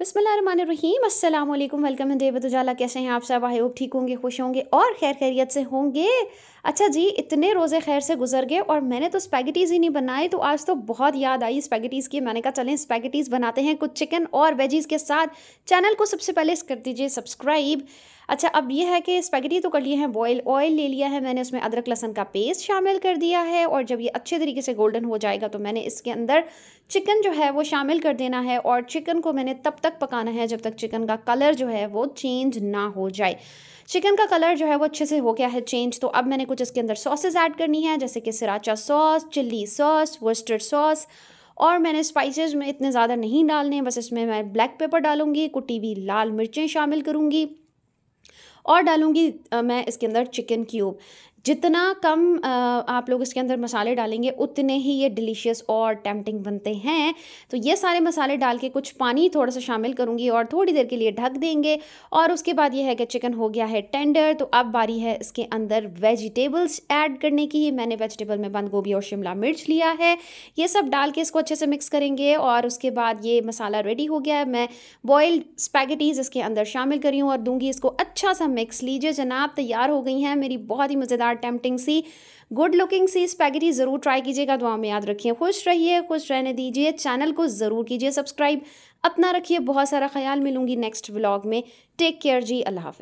बसमीम अल्लाम वेलकम है देवत उजाला कैसे हैं आप सब आई होप ठीक होंगे खुश होंगे और खैर खैरियत से होंगे अच्छा जी इतने रोज़े खैर से गुजर गए और मैंने तो स्पैगेटीज़ ही नहीं बनाए तो आज तो बहुत याद आई स्पैगेटीज़ की मैंने कहा चलें स्पैगेटीज़ बनाते हैं कुछ चिकन और वेजीज़ के साथ चैनल को सबसे पहले कर दीजिए सब्सक्राइब अच्छा अब ये है कि स्पैगेटी तो कर लिए हैं बॉयल ऑयल ले लिया है मैंने उसमें अदरक लहसन का पेस्ट शामिल कर दिया है और जब ये अच्छे तरीके से गोल्डन हो जाएगा तो मैंने इसके अंदर चिकन जो है वो शामिल कर देना है और चिकन को मैंने तब तक पकाना है जब तक चिकन का कलर जो है वो चेंज ना हो जाए चिकन का कलर जो है वो अच्छे से हो गया है चेंज तो अब मैंने कुछ इसके अंदर सॉसेज ऐड करनी है जैसे कि sriracha sauce chilli sauce Worcester sauce और मैंने स्पाइसेस में इतने ज़्यादा नहीं डालने बस इसमें मैं ब्लैक पेपर डालूंगी कुटी हुई लाल मिर्चें शामिल करूँगी और डालूँगी मैं इसके अंदर चिकन क्यूब जितना कम आप लोग इसके अंदर मसाले डालेंगे उतने ही ये डिलीशियस और टेम्पटिंग बनते हैं तो ये सारे मसाले डाल के कुछ पानी थोड़ा सा शामिल करूँगी और थोड़ी देर के लिए ढक देंगे और उसके बाद ये है कि चिकन हो गया है टेंडर तो अब बारी है इसके अंदर वेजिटेबल्स ऐड करने की मैंने वेजिटेबल में बंद गोभी और शिमला मिर्च लिया है ये सब डाल के इसको अच्छे से मिक्स करेंगे और उसके बाद ये मसाला रेडी हो गया है मैं बॉयल्ड स्पैगेटीज़ इसके अंदर शामिल करी हूँ और दूंगी इसको अच्छा सा मिक्स लीजिए जनाब तैयार हो गई हैं मेरी बहुत ही मज़ेदार आर टेम्पटिंग सी गुड लुकिंग सी स्पैगेटी ज़रूर ट्राई कीजिएगा दुआ में याद रखिए खुश रहिए खुश रहने दीजिए चैनल को ज़रूर कीजिए सब्सक्राइब अपना रखिए बहुत सारा ख्याल मिलूंगी नेक्स्ट व्लॉग में टेक केयर जी अल्लाह